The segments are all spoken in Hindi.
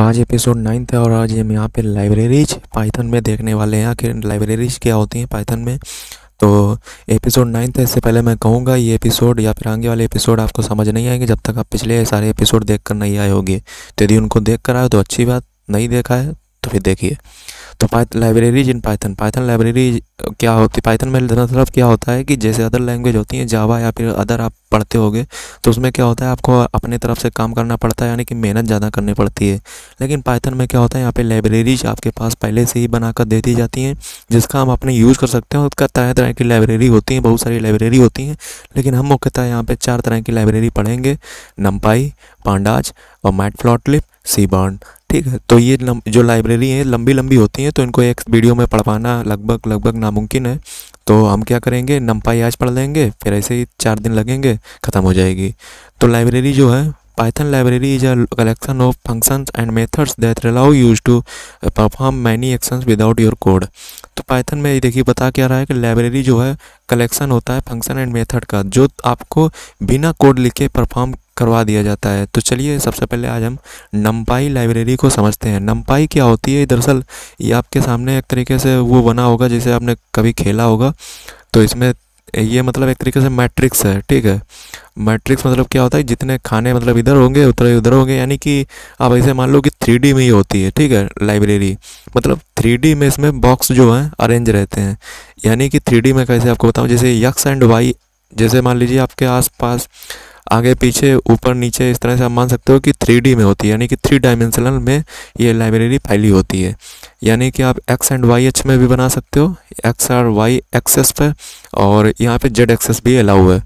तो आज एपिसोड नाइन था और आज हम यहाँ पे लाइब्रेरीज पाइथन में देखने वाले हैं आखिर लाइब्रेरीज क्या होती हैं पाइथन में तो एपिसोड नाइन इससे पहले मैं कहूँगा ये एपिसोड या फिर आगे वाले एपिसोड आपको समझ नहीं आएंगे जब तक आप पिछले सारे एपिसोड देख कर नहीं आए होगी तो यदि उनको देख कर आए तो अच्छी बात नहीं देखा है तो फिर देखिए तो libraries in Python Python library क्या होती है पाइथन में मतलब क्या होता है कि जैसे अदर लैंग्वेज होती हैं जावा या फिर अदर आप पढ़ते होगे तो उसमें क्या होता है आपको अपने तरफ से काम करना पड़ता है यानी कि मेहनत ज़्यादा करनी पड़ती है लेकिन पाइथन में क्या होता है यहाँ पे लाइब्रेरीज आपके पास पहले से ही बनाकर दे दी जाती हैं जिसका हम अपने यूज़ कर सकते हैं उसका तरह तरह की लाइब्रेरी होती हैं बहुत सारी लाइब्रेरी होती हैं लेकिन हम मुख्यतः यहाँ पर चार तरह की लाइब्रेरी पढ़ेंगे नम्पाई पांडाज और मैट फ्लॉटलिप सीबर्न ठीक है तो ये जो लाइब्रेरी है लंबी लंबी होती हैं तो इनको एक वीडियो में पढ़ पाना लगभग लगभग नामुमकिन है तो हम क्या करेंगे नम्पाई आज पढ़ लेंगे फिर ऐसे ही चार दिन लगेंगे ख़त्म हो जाएगी तो लाइब्रेरी जो है Python library is a collection of functions and methods that allow use to perform many actions without your code तो पाइथन में देखिए बता क्या रहा है कि लाइब्रेरी जो है कलेक्शन होता है फंक्शन एंड मेथड का जो आपको बिना कोड लिखे परफॉर्म करवा दिया जाता है तो चलिए सबसे पहले आज हम नम्पाई लाइब्रेरी को समझते हैं नम्पाई क्या होती है दरअसल ये आपके सामने एक तरीके से वो बना होगा जिसे आपने कभी खेला होगा तो इसमें ये मतलब एक तरीके से मैट्रिक्स है ठीक है मैट्रिक्स मतलब क्या होता है जितने खाने मतलब इधर होंगे उतने उधर होंगे यानी कि आप ऐसे मान लो कि थ्री में ही होती है ठीक है लाइब्रेरी मतलब थ्री में इसमें बॉक्स जो हैं अरेंज रहते हैं यानी कि थ्री में कैसे आपको बताऊँ जैसे यक्स एंड वाई जैसे मान लीजिए आपके आसपास आगे पीछे ऊपर नीचे इस तरह से आप मान सकते हो कि थ्री में होती है यानी कि थ्री डायमेंशनल में ये लाइब्रेरी फैली होती है यानी कि आप एक्स एंड वाई एच में भी बना सकते हो एक्स आर वाई एक्सेस पर और यहाँ पे जेड एक्सेस भी अलाउ है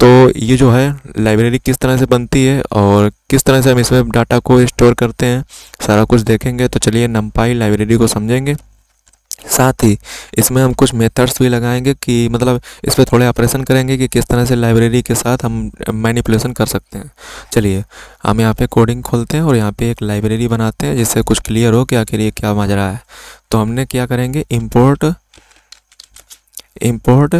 तो ये जो है लाइब्रेरी किस तरह से बनती है और किस तरह से हम इसमें डाटा को स्टोर करते हैं सारा कुछ देखेंगे तो चलिए नम्पाई लाइब्रेरी को समझेंगे साथ ही इसमें हम कुछ मेथड्स भी लगाएंगे कि मतलब इस पर थोड़े ऑपरेशन करेंगे कि किस तरह से लाइब्रेरी के साथ हम मैनिपुलेशन कर सकते हैं चलिए हम यहाँ पे कोडिंग खोलते हैं और यहाँ पे एक लाइब्रेरी बनाते हैं जिससे कुछ क्लियर हो कि आखिर ये क्या माजरा है तो हमने क्या करेंगे इम्पोर्ट इम्पोर्ट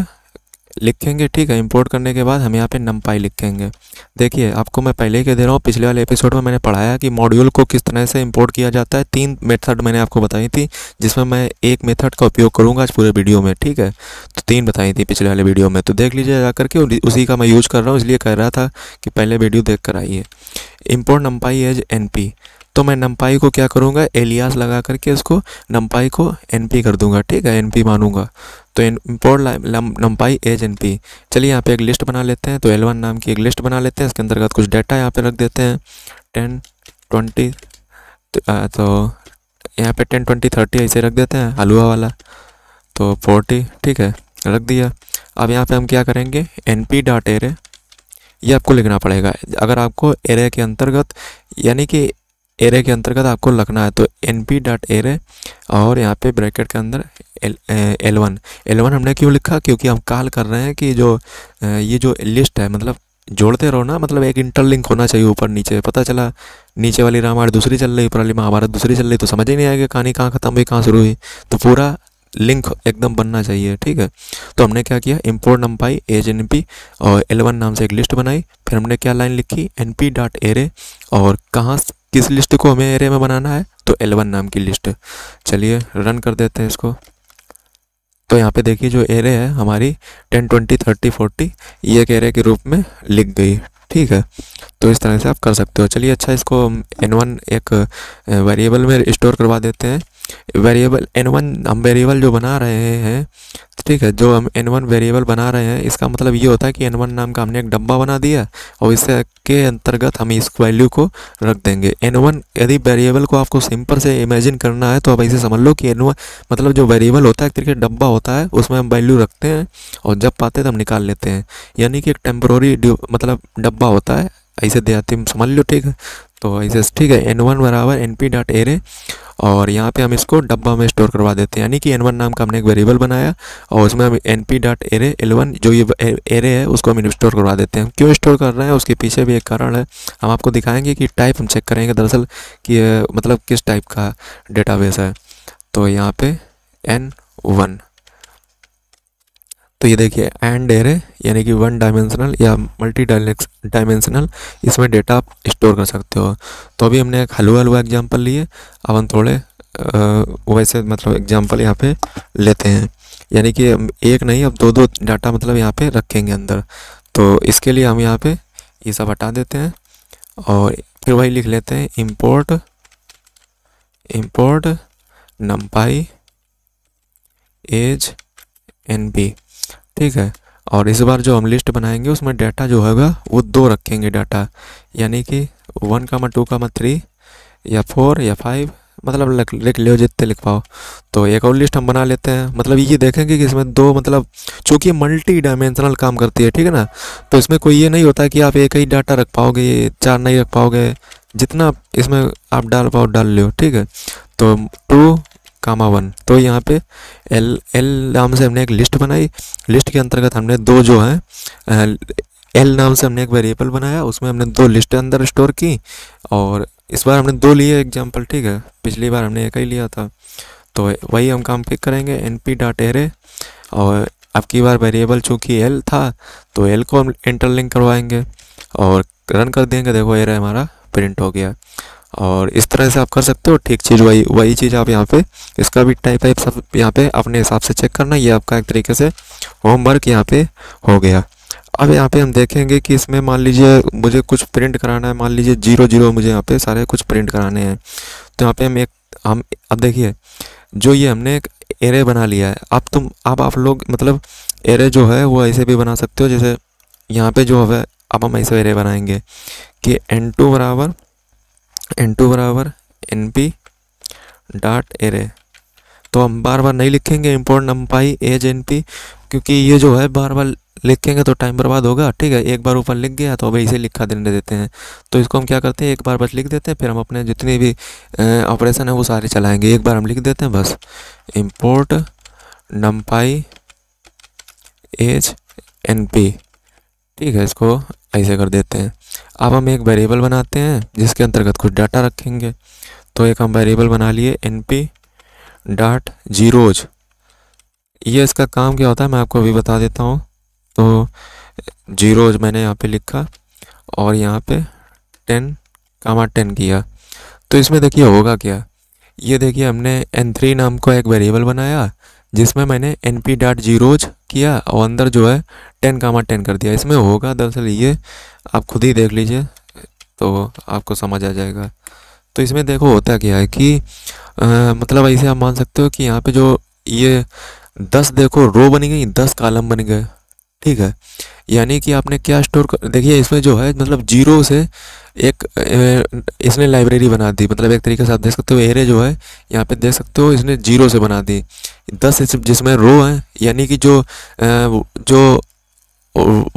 लिखेंगे ठीक है इंपोर्ट करने के बाद हम यहाँ पे नमपाई लिखेंगे देखिए आपको मैं पहले ही कह दे रहा हूँ पिछले वाले एपिसोड में मैंने पढ़ाया कि मॉड्यूल को किस तरह से इंपोर्ट किया जाता है तीन मेथड मैंने आपको बताई थी जिसमें मैं एक मेथड का उपयोग करूँगा आज पूरे वीडियो में ठीक है तो तीन बताई थी पिछले वाले वीडियो में तो देख लीजिए जा करके उसी का मैं यूज़ कर रहा हूँ इसलिए कह रहा था कि पहले वीडियो देख कर आइए इम्पोर्ट नंपाई एज एन तो मैं नंपाई को क्या करूँगा एलियास लगा करके उसको नम्पाई को एन कर दूंगा ठीक है एन मानूंगा तो import NumPy as N P चलिए यहाँ पे एक लिस्ट बना लेते हैं तो एल वन नाम की एक लिस्ट बना लेते हैं इसके अंतर्गत कुछ डाटा यहाँ पे रख देते हैं टेन ट्वेंटी तो, तो यहाँ पे टेन ट्वेंटी थर्टी ऐसे रख देते हैं हलवा वाला तो फोर्टी ठीक है रख दिया अब यहाँ पे हम क्या करेंगे एन पी डॉट एरे ये आपको लिखना पड़ेगा अगर आपको एरे के अंतर्गत यानी कि एरे के अंतर्गत आपको लगना है तो एन पी डॉट एरे और यहाँ पे ब्रैकेट के अंदर L L one L one हमने क्यों लिखा क्योंकि हम कॉल कर रहे हैं कि जो ये जो लिस्ट है मतलब जोड़ते रहो ना मतलब एक इंटरलिंक होना चाहिए ऊपर नीचे पता चला नीचे वाली रामायण दूसरी चल रही ऊपर वाली महाभारत दूसरी चल रही तो समझ ही नहीं आएगी कहानी कहाँ खत्म हुई कहाँ शुरू हुई तो पूरा लिंक एकदम बनना चाहिए ठीक है तो हमने क्या किया import NumPy as N P और एलेवन नाम से एक लिस्ट बनाई फिर हमने क्या लाइन लिखी एन पी डॉट एरे और कहाँ किस लिस्ट को हमें एरे में बनाना है तो L1 नाम की लिस्ट चलिए रन कर देते हैं इसको तो यहाँ पे देखिए जो एरे है हमारी टेन ट्वेंटी थर्टी फोर्टी ये एक एरे के रूप में लिख गई ठीक है तो इस तरह से आप कर सकते हो चलिए अच्छा इसको एन वन एक वेरिएबल में स्टोर करवा देते हैं वेरिएबल एन वन हम वेरिएबल जो बना रहे हैं ठीक है जो हम एन वन वेरिएबल बना रहे हैं इसका मतलब ये होता है कि एन वन नाम का हमने एक डब्बा बना दिया और इसे के अंतर्गत हम इस वैल्यू को रख देंगे एन वन यदि वेरिएबल को आपको सिंपल से इमेजिन करना है तो आप ऐसे समझ लो कि एन वन मतलब जो वेरिएबल होता है एक तरीके डब्बा होता है उसमें हम वैल्यू रखते हैं और जब पाते तो हम निकाल लेते हैं यानी कि एक टेम्प्रोरी मतलब डब्बा होता है ऐसे देहाती समझ लो ठीक है तो ऐसे ठीक है एन वन बराबर एन पी डॉट एरे और यहाँ पे हम इसको डब्बा में स्टोर करवा देते हैं यानी कि एन वन नाम का हमने एक वेरिएबल बनाया और उसमें हम N P dot array eleven जो ये एरे है उसको हम स्टोर करवा देते हैं क्यों स्टोर कर रहे हैं उसके पीछे भी एक कारण है हम आपको दिखाएंगे कि टाइप हम चेक करेंगे दरअसल कि मतलब किस टाइप का डेटाबेस है तो यहाँ पे एन वन तो ये देखिए एंड डेरे यानी कि वन डायमेंशनल या मल्टी डायमेंशनल इसमें डेटा आप स्टोर कर सकते हो तो अभी हमने एक हलवा हलवा एग्जाम्पल लिए अब हम थोड़े वैसे मतलब एग्जाम्पल यहाँ पे लेते हैं यानी कि एक नहीं अब दो दो डाटा मतलब यहाँ पे रखेंगे अंदर तो इसके लिए हम यहाँ पे ये सब हटा देते हैं और फिर वही लिख लेते हैं import import NumPy as N B ठीक है और इस बार जो हम लिस्ट बनाएंगे उसमें डाटा जो होगा वो दो रखेंगे डाटा यानी कि वन का मैं टू का मैं थ्री या फोर या फाइव मतलब लिख लिख लो जितने लिख पाओ तो एक और लिस्ट हम बना लेते हैं मतलब ये देखेंगे कि इसमें दो मतलब चूँकि मल्टी डायमेंशनल काम करती है ठीक है ना तो इसमें कोई ये नहीं होता कि आप एक ही डाटा रख पाओगे चार नहीं रख पाओगे जितना इसमें आप डाल पाओ डाल लो ठीक है तो टू कामा वन तो यहाँ पे एल एल नाम से हमने एक लिस्ट बनाई लिस्ट के अंतर्गत हमने दो जो है एल नाम से हमने एक वेरिएबल बनाया उसमें हमने दो लिस्ट अंदर स्टोर की और इस बार हमने दो लिए एग्जाम्पल ठीक है पिछली बार हमने एक ही लिया था तो वही हम काम पिक करेंगे एन पी डॉट एरे और अब की बार वेरिएबल चूँकि एल था तो एल को हम इंटरलिंक करवाएंगे और रन कर देंगे देखो एरे हमारा प्रिंट हो गया और इस तरह से आप कर सकते हो ठीक चीज़ वही वही चीज़ आप यहाँ पे इसका भी टाइप वाइप सब यहाँ पे अपने हिसाब से चेक करना ये आपका एक तरीके से होमवर्क यहाँ पे हो गया अब यहाँ पे हम देखेंगे कि इसमें मान लीजिए मुझे कुछ प्रिंट कराना है मान लीजिए जीरो जीरो मुझे यहाँ पे सारे कुछ प्रिंट कराने हैं तो यहाँ पे हम एक हम अब देखिए जो ये हमने एक एरे बना लिया है अब तुम अब आप लोग मतलब एरे जो है वो ऐसे भी बना सकते हो जैसे यहाँ पर जो है अब हम ऐसे एरे बनाएंगे कि एन टू बराबर एन टू बराबर एन पी डॉट एरे तो हम बार बार नहीं लिखेंगे import NumPy as N P क्योंकि ये जो है बार बार लिखेंगे तो टाइम बर्बाद होगा ठीक है एक बार ऊपर लिख गया तो अब इसे लिखा देने देते हैं तो इसको हम क्या करते हैं एक बार बस लिख देते हैं फिर हम अपने जितने भी ऑपरेशन है वो सारे चलाएंगे एक बार हम लिख देते हैं बस import NumPy as N P ठीक है इसको ऐसे कर देते हैं अब हम एक वेरिएबल बनाते हैं जिसके अंतर्गत कुछ डाटा रखेंगे तो एक हम वेरिएबल बना लिए एन पी डाट जीरोज ये इसका काम क्या होता है मैं आपको अभी बता देता हूँ तो जीरोज मैंने यहाँ पे लिखा और यहाँ पे टेन कामा टेन किया तो इसमें देखिए होगा क्या ये देखिए हमने एन थ्री नाम का एक वेरिएबल बनाया जिसमें मैंने एन पी डॉट जीरोज किया और अंदर जो है टेन कामा टेन कर दिया इसमें होगा दरअसल ये आप खुद ही देख लीजिए तो आपको समझ आ जाएगा तो इसमें देखो होता क्या है कि आ, मतलब ऐसे आप मान सकते हो कि यहाँ पे जो ये दस देखो रो बनी गई दस कालम बन गए ठीक है यानी कि आपने क्या स्टोर कर देखिए इसमें जो है मतलब जीरो से एक इसने लाइब्रेरी बना दी मतलब एक तरीके से आप देख सकते हो एरे जो है यहाँ पे देख सकते हो इसने जीरो से बना दी दस जिसमें रो है यानी कि जो जो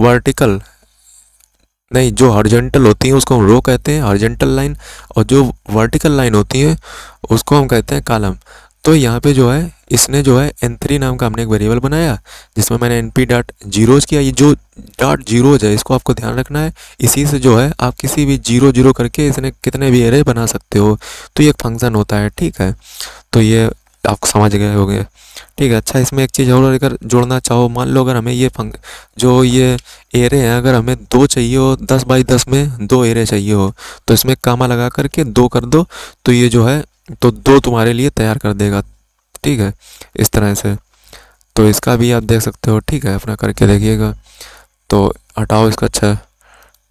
वर्टिकल नहीं जो हॉर्जेंटल होती है उसको हम रो कहते हैं हॉर्जेंटल लाइन और जो वर्टिकल लाइन होती है उसको हम कहते हैं कालम तो यहाँ पे जो है इसने जो है एन थ्री नाम का हमने एक वेरिएबल बनाया जिसमें मैंने एन पी डॉट जीरोज किया ये जो डॉट जीरोज है इसको आपको ध्यान रखना है इसी से जो है आप किसी भी जीरो जीरो करके इसने कितने भी एरे बना सकते हो तो ये एक फंक्शन होता है ठीक है तो ये आप समझ गए हो गए ठीक है अच्छा इसमें एक चीज़ और अगर जोड़ना चाहो मान लो अगर हमें ये फंक जो ये एरे हैं अगर हमें दो चाहिए हो दस बाई दस में दो एरे चाहिए हो तो इसमें कामा लगा करके दो कर दो तो ये जो है तो दो तुम्हारे लिए तैयार कर देगा ठीक है इस तरह से तो इसका भी आप देख सकते हो ठीक है अपना करके देखिएगा तो हटाओ इसका अच्छा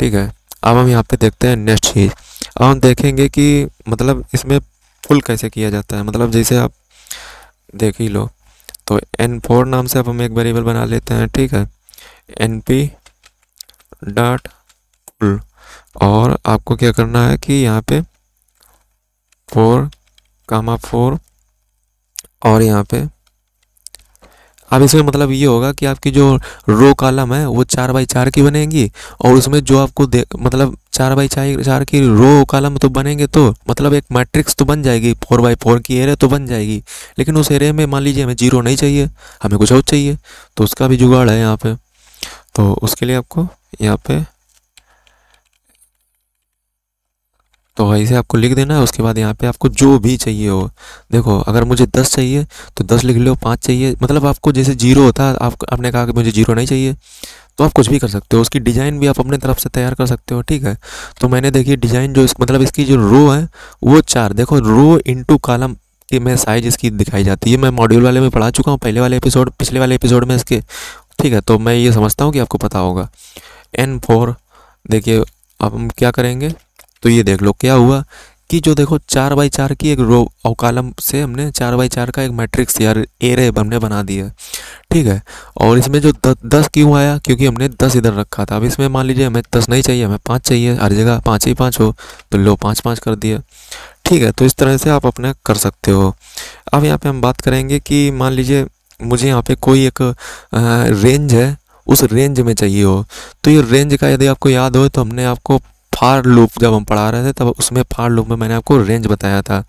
ठीक है अब हम यहाँ पे देखते हैं नेक्स्ट चीज़ अब हम देखेंगे कि मतलब इसमें फुल कैसे किया जाता है मतलब जैसे आप देख ही लो तो एन फोर नाम से अब हम एक वेरिएबल बना लेते हैं ठीक है एन पी डॉट फुल और आपको क्या करना है कि यहाँ पे फोर कामा फोर और यहाँ पे अब इसमें मतलब ये होगा कि आपकी जो रो कॉलम है वो चार बाई चार की बनेगी और उसमें जो आपको दे मतलब चार बाई चार चार की रो कॉलम तो बनेंगे तो मतलब एक मैट्रिक्स तो बन जाएगी फोर बाई फोर की एरिया तो बन जाएगी लेकिन उस एरिया में मान लीजिए हमें जीरो नहीं चाहिए हमें कुछ और चाहिए तो उसका भी जुगाड़ है यहाँ पर तो उसके लिए आपको यहाँ पर तो से आपको लिख देना है उसके बाद यहाँ पे आपको जो भी चाहिए हो देखो अगर मुझे दस चाहिए तो दस लिख लो पाँच चाहिए मतलब आपको जैसे जीरो होता है आप आपने कहा कि मुझे जीरो नहीं चाहिए तो आप कुछ भी कर सकते हो उसकी डिज़ाइन भी आप अपने तरफ से तैयार कर सकते हो ठीक है तो मैंने देखिए डिज़ाइन जो इस मतलब इसकी जो रो है वो चार देखो रो इंटू कालम कि मैं साइज इसकी दिखाई जाती है मैं मॉड्यूल वाले में पढ़ा चुका हूँ पहले वाले एपिसोड पिछले वाले एपिसोड में इसके ठीक है तो मैं ये समझता हूँ कि आपको पता होगा एन फोर देखिए अब हम क्या करेंगे तो ये देख लो क्या हुआ कि जो देखो चार बाई चार की एक रो और कॉलम से हमने चार बाई चार का एक मैट्रिक्स ए एरे हमने बना दिया ठीक है और इसमें जो द, दस क्यों आया क्योंकि हमने दस इधर रखा था अब इसमें मान लीजिए हमें दस नहीं चाहिए हमें पाँच चाहिए हर जगह पाँच ही पाँच हो तो लो पाँच पाँच कर दिया ठीक है तो इस तरह से आप अपने कर सकते हो अब यहाँ पर हम बात करेंगे कि मान लीजिए मुझे यहाँ पर कोई एक रेंज है उस रेंज में चाहिए हो तो ये रेंज का यदि आपको याद हो तो हमने आपको फार लूप जब हम पढ़ा रहे थे तब उसमें फार लूप में मैंने आपको रेंज बताया था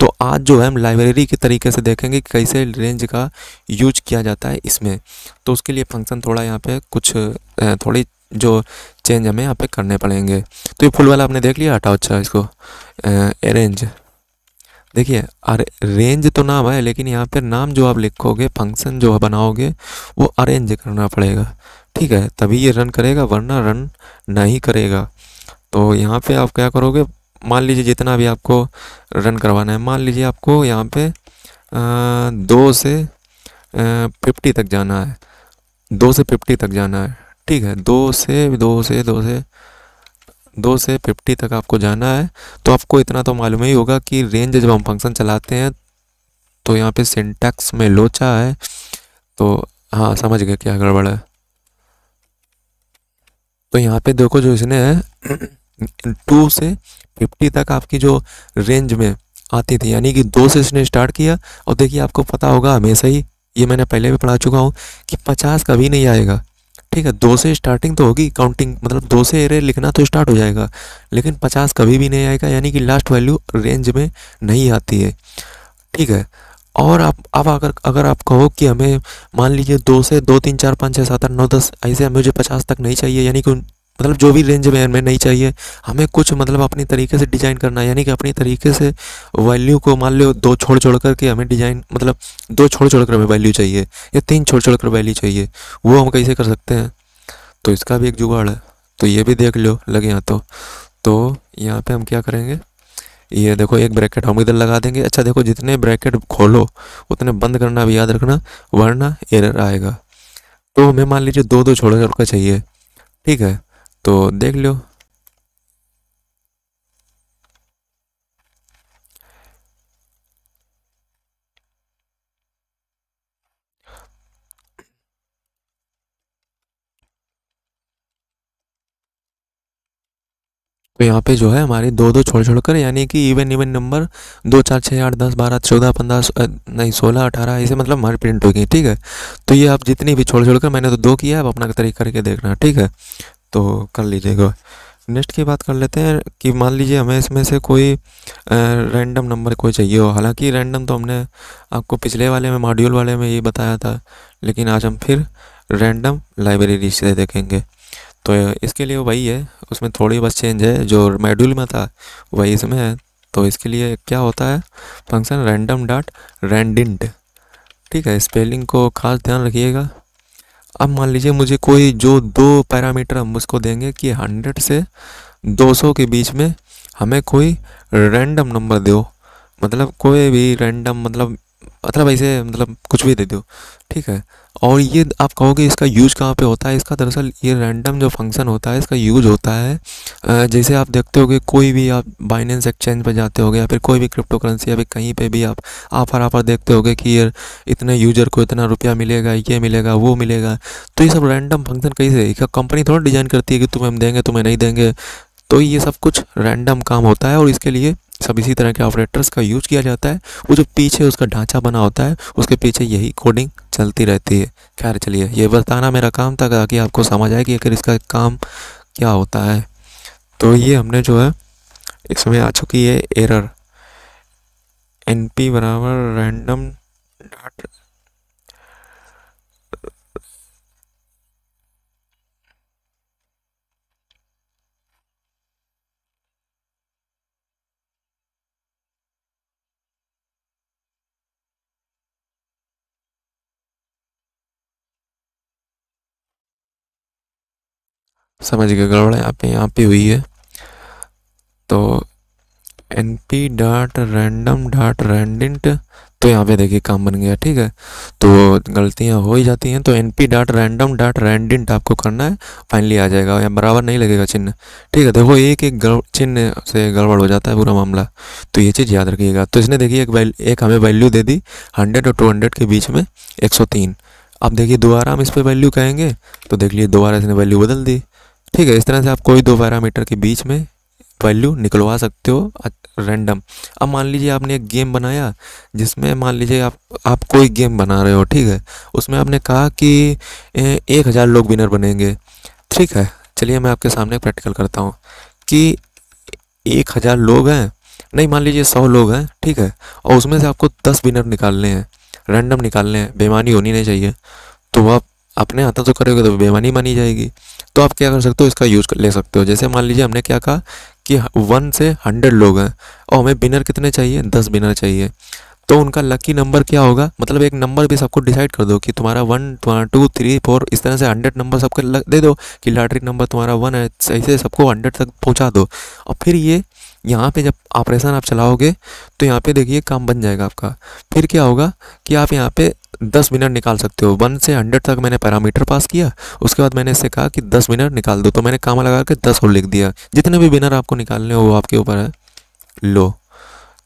तो आज जो है हम लाइब्रेरी के तरीके से देखेंगे कैसे रेंज का यूज किया जाता है इसमें तो उसके लिए फंक्शन थोड़ा यहाँ पे कुछ थोड़ी जो चेंज हमें यहाँ पे करने पड़ेंगे तो ये फुल वाला आपने देख लिया हटाओ अच्छा इसको अरेंज देखिए अरे रेंज तो नाम है लेकिन यहाँ पर नाम जो आप लिखोगे फंक्शन जो बनाओगे वो अरेंज करना पड़ेगा ठीक है तभी ये रन करेगा वरना रन नहीं करेगा तो यहाँ पे आप क्या करोगे मान लीजिए जितना भी आपको रन करवाना है मान लीजिए आपको यहाँ पे दो से फिफ्टी तक जाना है दो से फिफ्टी तक जाना है ठीक है दो से दो से दो से दो से फिफ्टी तक आपको जाना है तो आपको इतना तो मालूम ही होगा कि रेंज जब हम फंक्शन चलाते हैं तो यहाँ पे सिंटैक्स में लोचा है तो हाँ समझ गए क्या गड़बड़ है तो यहाँ पे देखो जो इसने टू से फिफ्टी तक आपकी जो रेंज में आती थी यानी कि दो से इसने स्टार्ट किया और देखिए आपको पता होगा हमेशा ही ये मैंने पहले भी पढ़ा चुका हूँ कि पचास कभी नहीं आएगा ठीक है दो से स्टार्टिंग तो होगी काउंटिंग मतलब दो से एरे लिखना तो स्टार्ट हो जाएगा लेकिन पचास कभी भी नहीं आएगा यानी कि लास्ट वैल्यू रेंज में नहीं आती है ठीक है और आप अब अगर अगर आप कहो कि हमें मान लीजिए दो से दो तीन चार पाँच छः सात आठ नौ दस ऐसे हमें मुझे पचास तक नहीं चाहिए यानी कि मतलब जो भी रेंज में हमें नहीं चाहिए हमें कुछ मतलब अपने तरीके से डिज़ाइन करना है यानी कि अपने तरीके से वैल्यू को मान लो दो छोड़ छोड़ करके हमें डिज़ाइन मतलब दो छोड़ छोड़ कर हमें वैल्यू चाहिए या तीन छोड़ छोड़ कर वैल्यू चाहिए वो हम कैसे कर सकते हैं तो इसका भी एक जुगाड़ है तो ये भी देख लो लगे यहाँ तो, तो यहाँ पर हम क्या करेंगे ये देखो एक ब्रैकेट हम इधर लगा देंगे अच्छा देखो जितने ब्रैकेट खोलो उतने बंद करना भी याद रखना वरना एरर आएगा तो हमें मान लीजिए दो दो छोड़ का चाहिए ठीक है तो देख लो तो यहाँ पे जो है हमारे दो दो छोड़ छोड़ कर यानी कि इवन इवन नंबर दो चार छः आठ दस बारह चौदह पंद्रह नहीं सोलह अठारह ऐसे मतलब हमारी प्रिंट होगी ठीक है तो ये आप जितनी भी छोड़ छोड़ कर मैंने तो दो किया है आप अपना तरीका करके देखना ठीक है तो कर लीजिएगा नेक्स्ट की बात कर लेते हैं कि मान लीजिए हमें इसमें से कोई रैंडम नंबर कोई चाहिए हो हालांकि रैंडम तो हमने आपको पिछले वाले में मॉड्यूल वाले में ये बताया था लेकिन आज हम फिर रैंडम लाइब्रेरी से देखेंगे तो इसके लिए वही है उसमें थोड़ी बस चेंज है जो मेड्यूल में था वही इसमें है तो इसके लिए क्या होता है फंक्शन रैंडम डॉट रैंडिंट ठीक है स्पेलिंग को खास ध्यान रखिएगा अब मान लीजिए मुझे कोई जो दो पैरामीटर हम उसको देंगे कि हंड्रेड से दो सौ के बीच में हमें कोई रैंडम नंबर दो मतलब कोई भी रैंडम मतलब मतलब ऐसे मतलब कुछ भी दे दो ठीक है और ये आप कहोगे इसका यूज कहाँ पे होता है इसका दरअसल ये रैंडम जो फंक्शन होता है इसका यूज होता है जैसे आप देखते होगे कोई भी आप बाइनेंस एक्सचेंज पर जाते होगे या फिर कोई भी क्रिप्टो करेंसी या फिर कहीं पे भी आप आफर आफर देखते होगे कि ये इतने यूजर को इतना रुपया मिलेगा ये मिलेगा वो मिलेगा तो ये सब रैंडम फंक्शन कहीं से कंपनी थोड़ा डिजाइन करती है कि तुम्हें हम देंगे तुम्हें नहीं देंगे तो ये सब कुछ रैंडम काम होता है और इसके लिए सब इसी तरह के ऑपरेटर्स का यूज किया जाता है वो जो पीछे उसका ढांचा बना होता है उसके पीछे यही कोडिंग चलती रहती है खैर चलिए ये बताना मेरा काम था ताकि आपको समझ आए कि अगर इसका काम क्या होता है तो ये हमने जो है इसमें आ चुकी है एरर एन पी बराबर रैंडम डाट समझ गए गड़बड़ यहाँ पे यहाँ पे हुई है तो N P dot random dot randint तो यहाँ पे देखिए काम बन गया ठीक है तो गलतियाँ हो ही जाती हैं तो N P dot random dot randint आपको करना है फाइनली आ जाएगा या बराबर नहीं लगेगा चिन्ह ठीक है देखो तो एक एक चिन्ह से गड़बड़ हो जाता है पूरा मामला तो ये चीज़ याद रखिएगा तो इसने देखिए एक एक हमें वैल्यू दे दी हंड्रेड और टू हंड्रेड के बीच में एक सौ तीन अब देखिए दोबारा हम इस पर वैल्यू कहेंगे तो देख लिए दोबारा इसने वैल्यू बदल दी ठीक है इस तरह से आप कोई दो पैरामीटर के बीच में वैल्यू निकलवा सकते हो रैंडम अब मान लीजिए आपने एक गेम बनाया जिसमें मान लीजिए आप आप कोई गेम बना रहे हो ठीक है उसमें आपने कहा कि एक हज़ार लोग विनर बनेंगे ठीक है चलिए मैं आपके सामने प्रैक्टिकल करता हूँ कि एक हज़ार लोग हैं नहीं मान लीजिए सौ लोग हैं ठीक है और उसमें से आपको दस विनर निकालने हैं रैंडम निकालने हैं बेमानी होनी नहीं चाहिए तो आप अपने हाथों से करोगे तो बेमानी मानी जाएगी तो आप क्या कर सकते हो इसका यूज़ ले सकते हो जैसे मान लीजिए हमने क्या कहा कि वन से हंड्रेड लोग हैं और हमें बिनर कितने चाहिए दस बिनर चाहिए तो उनका लकी नंबर क्या होगा मतलब एक नंबर भी सबको डिसाइड कर दो कि तुम्हारा वन तुम्हारा टू थ्री फोर इस तरह से हंड्रेड नंबर सबको दे दो कि लॉटरी नंबर तुम्हारा वन है ऐसे सबको हंड्रेड तक पहुंचा दो और फिर ये यहाँ पे जब ऑपरेशन आप चलाओगे तो यहाँ पे देखिए काम बन जाएगा आपका फिर क्या होगा कि आप यहाँ पे दस मिनट निकाल सकते हो वन से हंड्रेड तक मैंने पैरामीटर पास किया उसके बाद मैंने इससे कहा कि दस मिनट निकाल दो तो मैंने काम लगा के दस और लिख दिया जितने भी विनर आपको निकालने हो वो आपके ऊपर है लो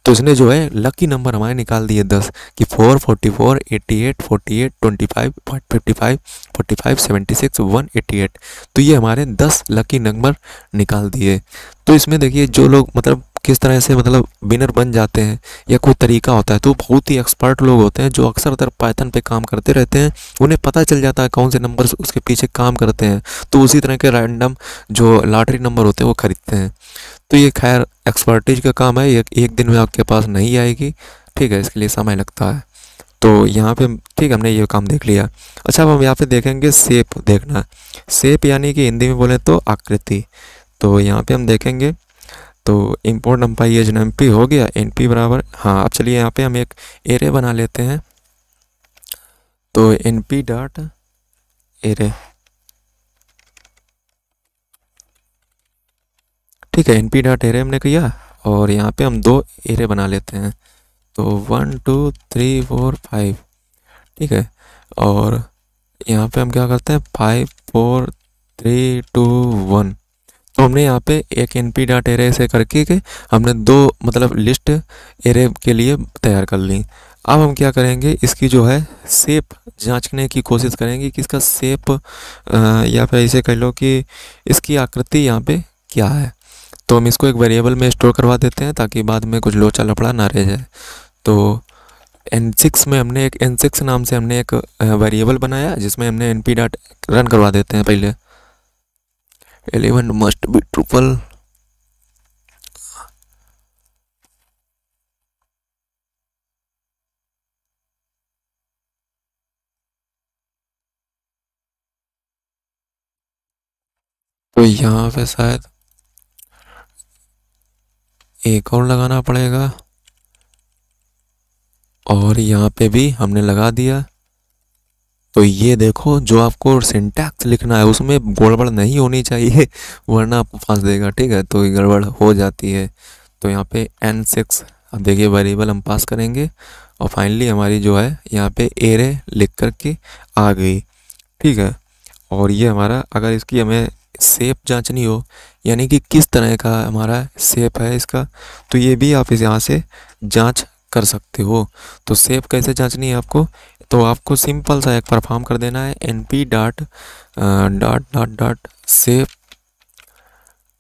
तो इसने जो है लकी नंबर हमारे निकाल दिए दस कि four forty four eighty eight forty eight twenty five fifty five forty five seventy six one eighty eight तो ये हमारे दस लकी नंबर निकाल दिए तो इसमें देखिए जो लोग मतलब किस तरह से मतलब विनर बन जाते हैं या कोई तरीका होता है तो बहुत ही एक्सपर्ट लोग होते हैं जो अक्सर तर पैथन पे काम करते रहते हैं उन्हें पता चल जाता है कौन से नंबर उसके पीछे काम करते हैं तो उसी तरह के रैंडम जो लॉटरी नंबर होते हैं वो खरीदते हैं तो ये खैर एक्सपर्टीज का काम है ये एक दिन में आपके पास नहीं आएगी ठीक है इसके लिए समय लगता है तो यहाँ पे ठीक हमने ये काम देख लिया अच्छा अब हम यहाँ पे देखेंगे सेप देखना सेप यानी कि हिंदी में बोलें तो आकृति तो यहाँ पे हम देखेंगे तो import M py as M P हो गया एन पी बराबर हाँ अब चलिए यहाँ पे हम एक एरे बना लेते हैं तो एन पी डॉट एरे ठीक है एन पी डॉट एरे हमने किया और यहाँ पे हम दो एरे बना लेते हैं तो one two three four five ठीक है और यहाँ पे हम क्या करते हैं five four three two one तो हमने यहाँ पे एक एन पी डॉट एरे से करके के हमने दो मतलब लिस्ट एरे के लिए तैयार कर ली अब हम क्या करेंगे इसकी जो है सेप जांचने की कोशिश करेंगे कि इसका सेप या फिर इसे कह लो कि इसकी आकृति यहाँ पे क्या है तो हम इसको एक वेरिएबल में स्टोर करवा देते हैं ताकि बाद में कुछ लोचा लपड़ा ना रह जाए तो एन सिक्स में हमने एक एन सिक्स नाम से हमने एक वेरिएबल बनाया जिसमें हमने एन पी डॉट रन करवा देते हैं पहले एलिवन मस्ट बी ट्रिपल तो यहाँ पे शायद एक और लगाना पड़ेगा और यहाँ पे भी हमने लगा दिया तो ये देखो जो आपको सिंटैक्स लिखना है उसमें गड़बड़ नहीं होनी चाहिए वरना आपको फंस देगा ठीक है तो ये गड़बड़ हो जाती है तो यहाँ पे एन सिक्स अब देखिए वेरिएबल हम पास करेंगे और फाइनली हमारी जो है यहाँ पे एरे लिख कर के आ गई ठीक है और ये हमारा अगर इसकी हमें सेप जांचनी हो यानी कि किस तरह का हमारा सेप है इसका तो ये भी आप इस यहाँ से जांच कर सकते हो तो सेप कैसे जांचनी है आपको तो आपको सिंपल सा एक परफॉर्म कर देना है N P dot dot dot dot shape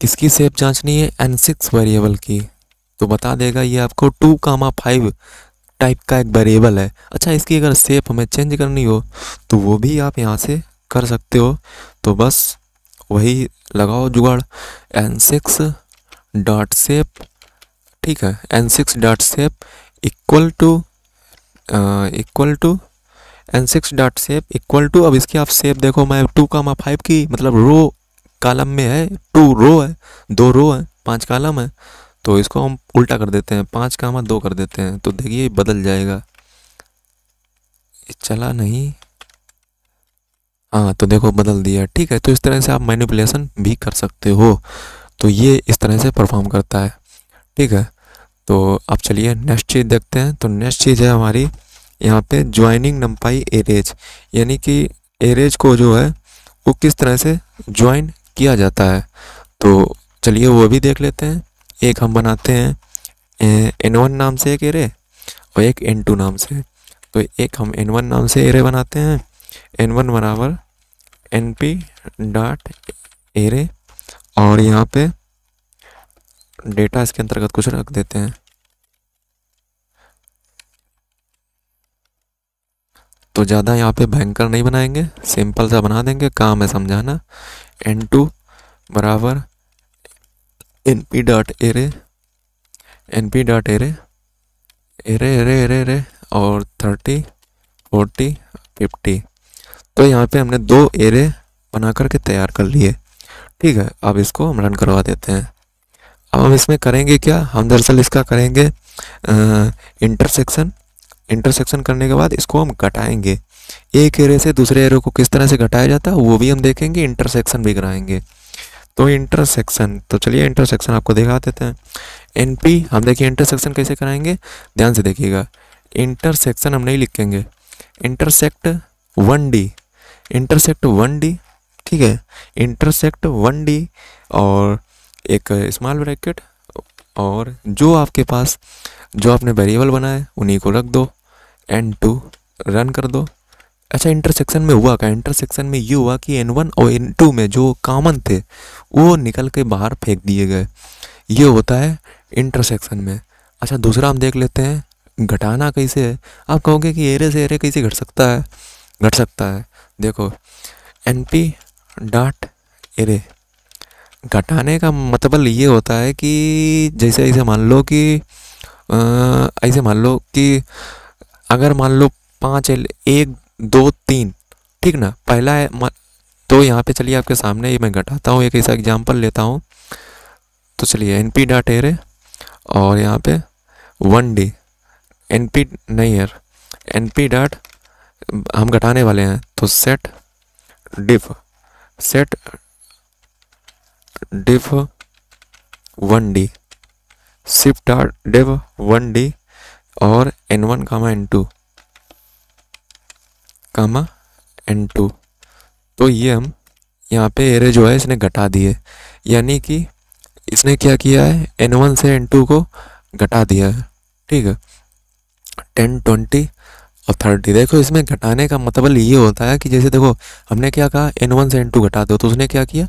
किसकी सेप जांचनी है एन सिक्स वेरिएबल की तो बता देगा ये आपको टू कामा फाइव टाइप का एक वेरिएबल है अच्छा इसकी अगर सेप हमें चेंज करनी हो तो वो भी आप यहाँ से कर सकते हो तो बस वही लगाओ जुगाड़ एन सिक्स डॉट सेप ठीक है N six dot shape equal to equal to N six dot shape equal to अब इसकी आप सेप देखो मैं टू का मैं फाइव की मतलब रो कालम में है टू रो है दो रो है पांच कालम है तो इसको हम उल्टा कर देते हैं पाँच का मैं दो कर देते हैं तो देखिए बदल जाएगा चला नहीं हाँ तो देखो बदल दिया ठीक है तो इस तरह से आप मैनिपुलेशन भी कर सकते हो तो ये इस तरह से परफॉर्म करता है ठीक है तो अब चलिए नेक्स्ट चीज़ देखते हैं तो नेक्स्ट चीज़ है हमारी यहाँ पे ज्वाइनिंग नम्पाई एरेज यानी कि एरेज को जो है वो किस तरह से ज्वाइन किया जाता है तो चलिए वो भी देख लेते हैं एक हम बनाते हैं एन वन नाम से एक एरे और एक एन टू नाम से तो एक हम एन वन नाम से एरे बनाते हैं एन वन बराबर एन पी डॉट एरे और यहाँ पे डेटा इसके अंतर्गत कुछ रख देते हैं तो ज़्यादा यहाँ पे भयंकर नहीं बनाएंगे सिंपल सा बना देंगे काम है समझाना एन टू बराबर N P dot array N P dot array array array array array और थर्टी फोर्टी फिफ्टी तो यहाँ पे हमने दो एरे बना करके तैयार कर लिए ठीक है अब इसको हम रन करवा देते हैं अब हम इसमें करेंगे क्या हम दरअसल इसका करेंगे इंटरसेक्शन इंटरसेक्शन करने के बाद इसको हम घटाएंगे एक एरे से दूसरे एरे को किस तरह से घटाया जाता है वो भी हम देखेंगे इंटरसेक्शन भी कराएंगे तो इंटरसेक्शन तो चलिए इंटरसेक्शन आपको दिखा देते हैं एन पी हम देखिए इंटरसेक्शन कैसे कराएंगे ध्यान से देखिएगा इंटरसेक्शन हम नहीं लिखेंगे intersect one D intersect one D ठीक है इंटरसेक्ट वन डी और एक स्मॉल ब्रैकेट और जो आपके पास जो आपने वेरिएबल बनाए उन्हीं को रख दो एन टू रन कर दो अच्छा इंटरसेक्शन में हुआ क्या इंटरसेक्शन में ये हुआ कि एन वन और एन टू में जो कामन थे वो निकल के बाहर फेंक दिए गए ये होता है इंटरसेक्शन में अच्छा दूसरा हम देख लेते हैं घटाना कैसे है आप कहोगे कि एरे से एरे कैसे घट सकता है घट सकता है देखो एन पी डॉट एरे घटाने का मतलब ये होता है कि जैसे ऐसे मान लो कि ऐसे मान लो कि अगर मान लो पाँच एक दो तीन ठीक ना पहला है तो यहाँ पे चलिए आपके सामने ये मैं घटाता हूँ एक ऐसा एग्जांपल लेता हूँ तो चलिए एन पी डॉट एरे और यहाँ पे वन डी एन पी नहीं यार एन पी डॉट हम घटाने वाले हैं तो set diff set diff one D sift diff one D और N one comma N two comma N two तो ये हम यहाँ पे एरे जो है इसने घटा दिए यानी कि इसने क्या किया है एन वन से एन टू को घटा दिया है ठीक है टेन ट्वेंटी और थर्टी देखो इसमें घटाने का मतलब ये होता है कि जैसे देखो हमने क्या कहा एन वन से एन टू घटा दो तो उसने क्या किया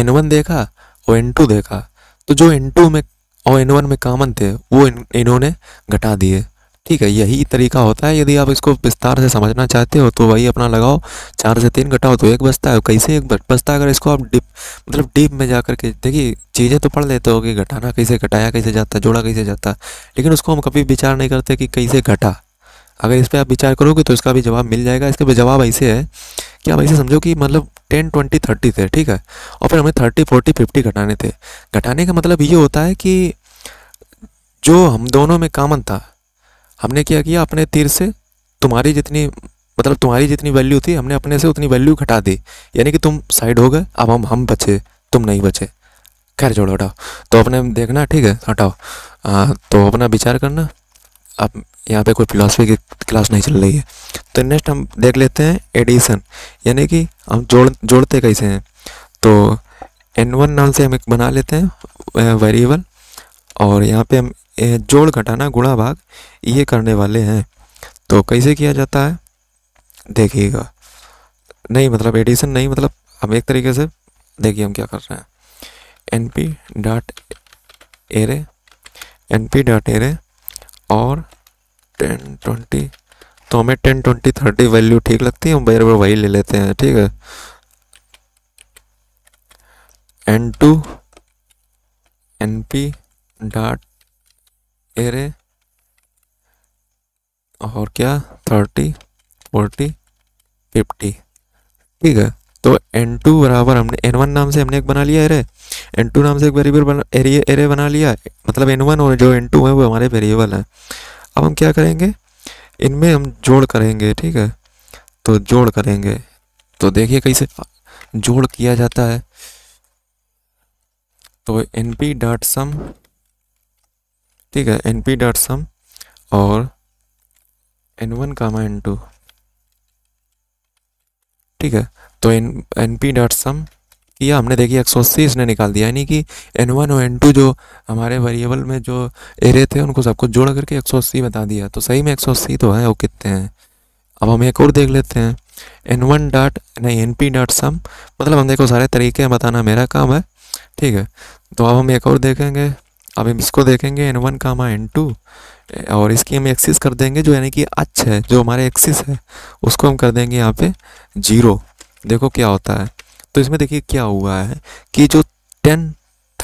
एन वन देखा और एन टू देखा तो जो एन टू में और एन वन में कामन थे वो इन, इन्होंने घटा दिए ठीक है यही तरीका होता है यदि आप इसको विस्तार से समझना चाहते हो तो वही अपना लगाओ चार से तीन घटाओ तो एक बचता है कैसे एक बचता है अगर इसको आप डिप मतलब डीप में जा कर के देखिए चीज़ें तो पढ़ लेते हो कि घटाना कैसे घटाया कैसे जाता जोड़ा कैसे जाता लेकिन उसको हम कभी विचार नहीं करते कि कैसे घटा अगर इस पर आप विचार करोगे तो इसका भी जवाब मिल जाएगा इसका भी जवाब ऐसे है कि आप ऐसे समझो कि मतलब टेन ट्वेंटी थर्टी थे ठीक है और फिर हमें थर्टी फोर्टी फिफ्टी घटाने थे घटाने का मतलब ये होता है कि जो हम दोनों में कामन था हमने क्या किया अपने तीर से तुम्हारी जितनी मतलब तुम्हारी जितनी वैल्यू थी हमने अपने से उतनी वैल्यू घटा दी यानी कि तुम साइड हो गए अब हम हम बचे तुम नहीं बचे खैर छोड़ो हटाओ तो अपने देखना ठीक है हटाओ तो अपना विचार करना अब यहाँ पे कोई फिलासफी की क्लास नहीं चल रही है तो नेक्स्ट हम देख लेते हैं एडिशन यानी कि हम जोड़ जोड़ते कैसे हैं तो एन वन नाम से हम एक बना लेते हैं वेरिएबल और यहाँ पे हम जोड़ घटाना गुणा भाग ये करने वाले हैं तो कैसे किया जाता है देखिएगा नहीं मतलब एडिशन नहीं मतलब हम एक तरीके से देखिए हम क्या कर रहे हैं N P dot array N P dot array और टेन ट्वेंटी तो हमें टेन ट्वेंटी थर्टी वैल्यू ठीक लगती है हम बार बार वही ले लेते हैं ठीक है N two N P dot array और क्या थर्टी फोर्टी फिफ्टी ठीक है तो एन टू बराबर हमने एन वन नाम से हमने एक बना लिया एरे एन टू नाम से एक वेरिएबल बना एरे बना लिया मतलब एन वन और जो एन टू है वो हमारे वेरिएबल हैं अब हम क्या करेंगे इनमें हम जोड़ करेंगे ठीक है तो जोड़ करेंगे तो देखिए कैसे जोड़ किया जाता है तो एन पी डॉट सम ठीक है एन पी डॉट सम और N one comma N two ठीक है तो N N P dot sum किया हमने देखिए एक सौ अस्सी इसने निकाल दिया यानी कि एन वन और एन टू जो हमारे वेरिएबल में जो एरे थे उनको सबको जोड़ करके एक सौ अस्सी बता दिया तो सही में एक सौ अस्सी तो है वो कितने हैं अब हम एक और देख लेते हैं एन वन डॉट नहीं एन पी डॉट सम मतलब हम देखो सारे तरीके बताना मेरा काम है ठीक है तो अब हम एक और देखेंगे अब हम इसको देखेंगे N one comma N two और इसकी हम एक्सिस कर देंगे जो यानी कि अच्छा है जो हमारे एक्सिस है उसको हम कर देंगे यहाँ पे जीरो देखो क्या होता है तो इसमें देखिए क्या हुआ है कि जो टेन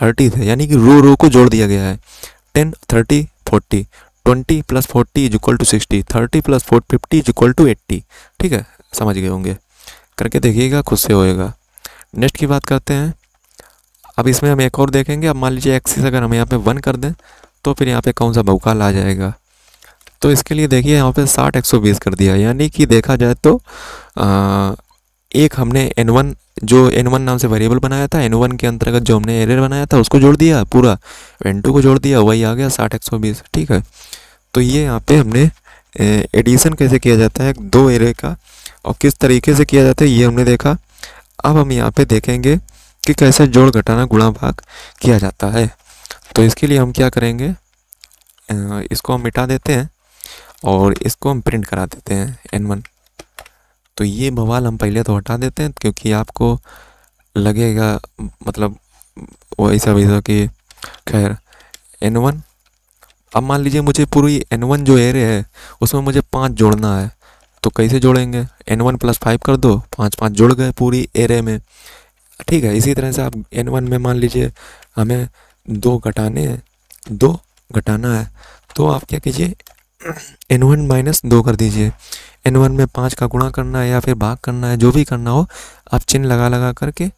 थर्टी थे यानी कि रो रो को जोड़ दिया गया है ten thirty forty twenty plus forty is equal to sixty thirty plus four fifty is equal to eighty ठीक है समझ गए होंगे करके देखिएगा खुद से होएगा नेक्स्ट की बात करते हैं अब इसमें हम एक और देखेंगे अब मान लीजिए एक्सिस अगर हम यहाँ पे वन कर दें तो फिर यहाँ पे कौन सा बहुकाल आ जाएगा तो इसके लिए देखिए यहाँ पे साठ एक सौ बीस कर दिया यानी कि देखा जाए तो एक हमने एन वन जो एन वन नाम से वेरिएबल बनाया था एन वन के अंतर्गत जो हमने एरर बनाया था उसको जोड़ दिया पूरा एन टू को जोड़ दिया वही आ गया साठ एक सौ बीस ठीक है तो ये यहाँ पे हमने एडिशन कैसे किया जाता है दो एरे का और किस तरीके से किया जाता है ये हमने देखा अब हम यहाँ पे देखेंगे कि कैसे जोड़ घटाना गुणा भाग किया जाता है तो इसके लिए हम क्या करेंगे इसको हम मिटा देते हैं और इसको हम प्रिंट करा देते हैं एन वन तो ये बवाल हम पहले तो हटा देते हैं क्योंकि आपको लगेगा मतलब वैसा वैसा कि खैर एन वन अब मान लीजिए मुझे पूरी एन वन जो एरे है उसमें मुझे पाँच जोड़ना है तो कैसे जोड़ेंगे एन वन प्लस फाइव कर दो पाँच पाँच जुड़ गए पूरी एरे में ठीक है इसी तरह से आप एन वन में मान लीजिए हमें दो घटाने हैं दो घटाना है तो आप क्या कीजिए एन वन माइनस दो कर दीजिए एन वन में पाँच का गुणा करना है या फिर भाग करना है जो भी करना हो आप चिन्ह लगा लगा करके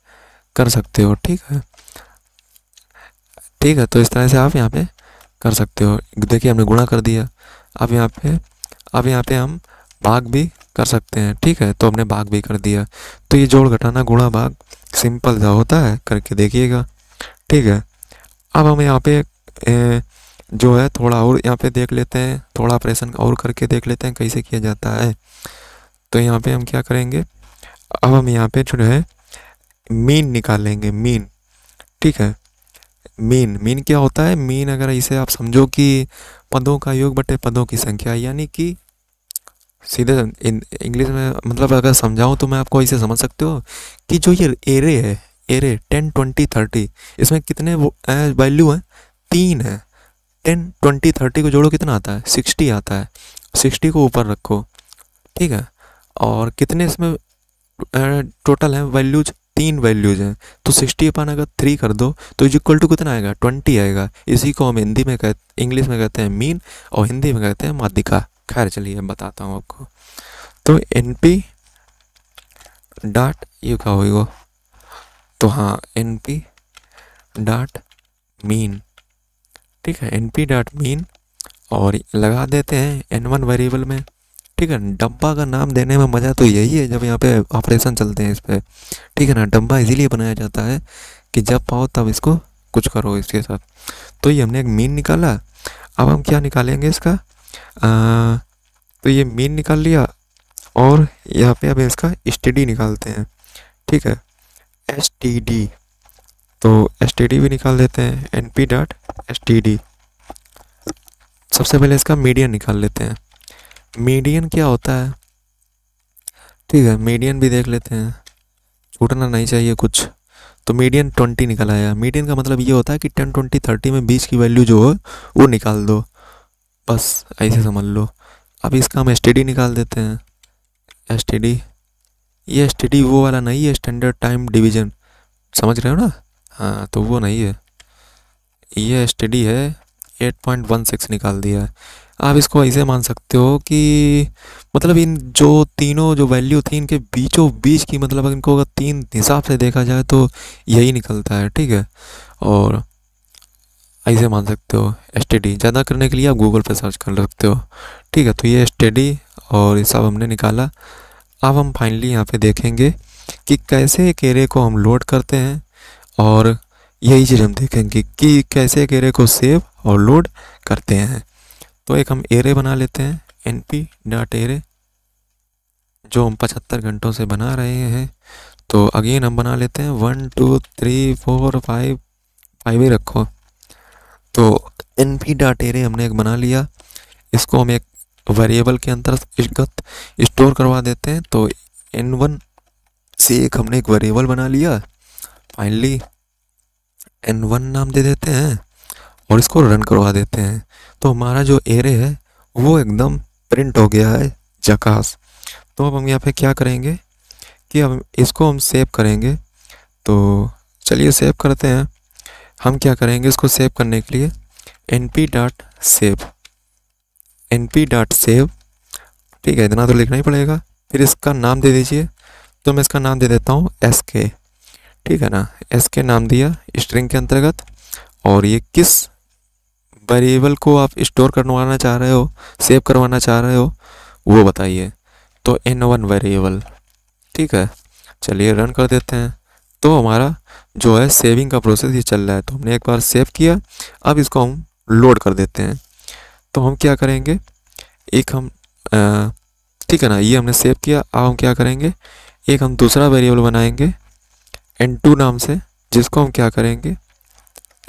कर सकते हो ठीक है ठीक है तो इस तरह से आप यहाँ पे कर सकते हो देखिए हमने गुणा कर दिया अब यहाँ पे अब यहाँ पे हम भाग भी कर सकते हैं ठीक है तो हमने भाग भी कर दिया तो ये जोड़ घटाना गुणा भाग सिंपल सा होता है करके देखिएगा ठीक है अब हम यहाँ पे ए, जो है थोड़ा और यहाँ पे देख लेते हैं थोड़ा ऑपरेशन और करके देख लेते हैं कैसे किया जाता है तो यहाँ पे हम क्या करेंगे अब हम यहाँ पे जो है मीन निकालेंगे मीन ठीक है मीन मीन क्या होता है मीन अगर इसे आप समझो कि पदों का योग बटे पदों की संख्या यानी कि सीधे इंग्लिश में मतलब अगर समझाऊँ तो मैं आपको इसे समझ सकते हो कि जो ये एरे है एरे टेन ट्वेंटी थर्टी इसमें कितने वैल्यू हैं तीन है टेन ट्वेंटी थर्टी को जोड़ो कितना आता है सिक्सटी आता है सिक्सटी को ऊपर रखो ठीक है और कितने इसमें टोटल हैं वैल्यूज तीन वैल्यूज हैं तो सिक्सटी अपन अगर थ्री कर दो तो इज इक्वल टू कितना आएगा ट्वेंटी आएगा इसी को हम हिंदी में कहते इंग्लिश में कहते हैं मीन और हिंदी में कहते हैं माध्यिका खैर चलिए बताता हूँ आपको तो एन पी डाट यू क्या होगा तो हाँ एन पी डाट मीन ठीक है एन पी डॉट मीन और लगा देते हैं एन वन वेरिएबल में ठीक है डब्बा का नाम देने में मज़ा तो यही है जब यहाँ पे ऑपरेशन चलते हैं इस पर ठीक है ना डब्बा इजीलिए बनाया जाता है कि जब पाओ तब इसको कुछ करो इसके साथ तो ये हमने एक मीन निकाला अब हम क्या निकालेंगे इसका आ, तो ये मीन निकाल लिया और यहाँ पे अब इसका स्टडी निकालते हैं ठीक है एस टी डी तो एस भी निकाल देते हैं एन पी डॉट एस सबसे पहले इसका मीडियन निकाल लेते हैं मीडियन क्या होता है ठीक है मीडियन भी देख लेते हैं छूटना नहीं चाहिए कुछ तो मीडियन ट्वेंटी निकल आया मीडियन का मतलब ये होता है कि टेन ट्वेंटी थर्टी में बीस की वैल्यू जो हो वो निकाल दो बस ऐसे समझ लो अब इसका हम एस निकाल देते हैं एस ये एस वो वाला नहीं है स्टैंडर्ड टाइम डिवीजन समझ रहे हो ना हाँ तो वो नहीं है ये स्टडी है एट पॉइंट वन सिक्स निकाल दिया है आप इसको ऐसे मान सकते हो कि मतलब इन जो तीनों जो वैल्यू थी इनके बीचों बीच की मतलब इनको अगर तीन हिसाब से देखा जाए तो यही निकलता है ठीक है और ऐसे मान सकते हो स्टडी ज़्यादा करने के लिए आप गूगल पर सर्च कर सकते हो ठीक है तो ये स्टडी और ये सब हमने निकाला अब हम फाइनली यहाँ पे देखेंगे कि कैसे एक एरे को हम लोड करते हैं और यही चीज़ हम देखेंगे कि कैसे एक एरे को सेव और लोड करते हैं तो एक हम एरे बना लेते हैं एन पी डॉट एरे जो हम पचहत्तर घंटों से बना रहे हैं तो अगेन हम बना लेते हैं one two three four five five ही रखो तो एन पी डॉट एरे हमने एक बना लिया इसको हम एक वेरिएबल के अंतर स्टोर करवा देते हैं तो एन वन से एक हमने एक वेरिएबल बना लिया फाइनली एन वन नाम दे देते हैं और इसको रन करवा देते हैं तो हमारा जो एरे है वो एकदम प्रिंट हो गया है जकास तो अब हम यहाँ पे क्या करेंगे कि अब इसको हम सेव करेंगे तो चलिए सेव करते हैं हम क्या करेंगे इसको सेव करने के लिए N P dot save N P dot save ठीक है इतना तो लिखना ही पड़ेगा फिर इसका नाम दे दीजिए तो मैं इसका नाम दे देता हूँ एस के ठीक है ना एस के नाम दिया स्ट्रिंग के अंतर्गत और ये किस वेरिएबल को आप स्टोर करवाना चाह रहे हो सेव करवाना चाह रहे हो वो बताइए तो एन वन वेरिएबल ठीक है चलिए रन कर देते हैं तो हमारा जो है सेविंग का प्रोसेस ये चल रहा है तो हमने एक बार सेव किया अब इसको हम लोड कर देते हैं तो हम क्या करेंगे एक हम ठीक है ना ये हमने सेव किया अब हम क्या करेंगे एक हम दूसरा वेरिएबल बनाएंगे एन टू नाम से जिसको हम क्या करेंगे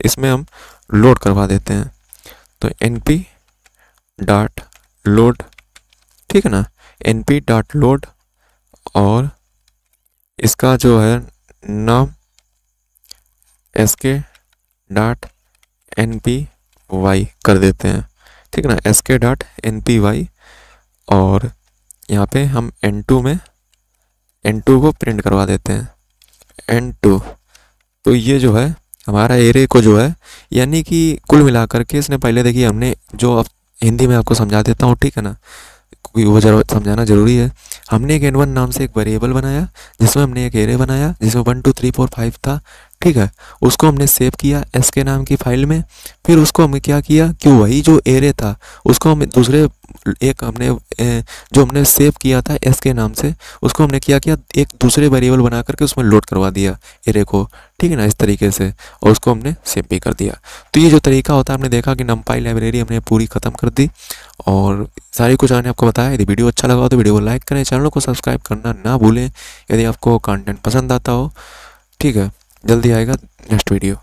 इसमें हम लोड करवा देते हैं तो एन पी डॉट लोड ठीक है ना एन पी डॉट लोड और इसका जो है नाम एस के डॉट एन पी वाई कर देते हैं ठीक है ना एस के डॉट एन पी वाई और यहाँ पे हम एन टू में एन टू को प्रिंट करवा देते हैं एन टू तो ये जो है हमारा एरे को जो है यानी कि कुल मिला करके इसने पहले देखिए हमने जो अब हिंदी में आपको समझा देता हूँ ठीक है ना क्योंकि वो जरूर समझाना ज़रूरी है हमने एक एन वन नाम से एक वेरिएबल बनाया जिसमें हमने एक एरे बनाया जिसमें one two three four five था ठीक है उसको हमने सेव किया एस के नाम की फाइल में फिर उसको हमने क्या किया कि वही जो एरे था उसको हम दूसरे एक हमने जो हमने सेव किया था एस के नाम से उसको हमने क्या किया एक दूसरे वेरिएबल बना करके उसमें लोड करवा दिया एरे को ठीक है ना इस तरीके से और उसको हमने सेव भी कर दिया तो ये जो तरीका होता है हमने देखा कि नम्पाई लाइब्रेरी हमने पूरी ख़त्म कर दी और सारी कुछ आने आपको बताया यदि वीडियो अच्छा लगा हो तो वीडियो को लाइक करें चैनल को सब्सक्राइब करना ना भूलें यदि आपको कॉन्टेंट पसंद आता हो ठीक है जल्दी आएगा नेक्स्ट वीडियो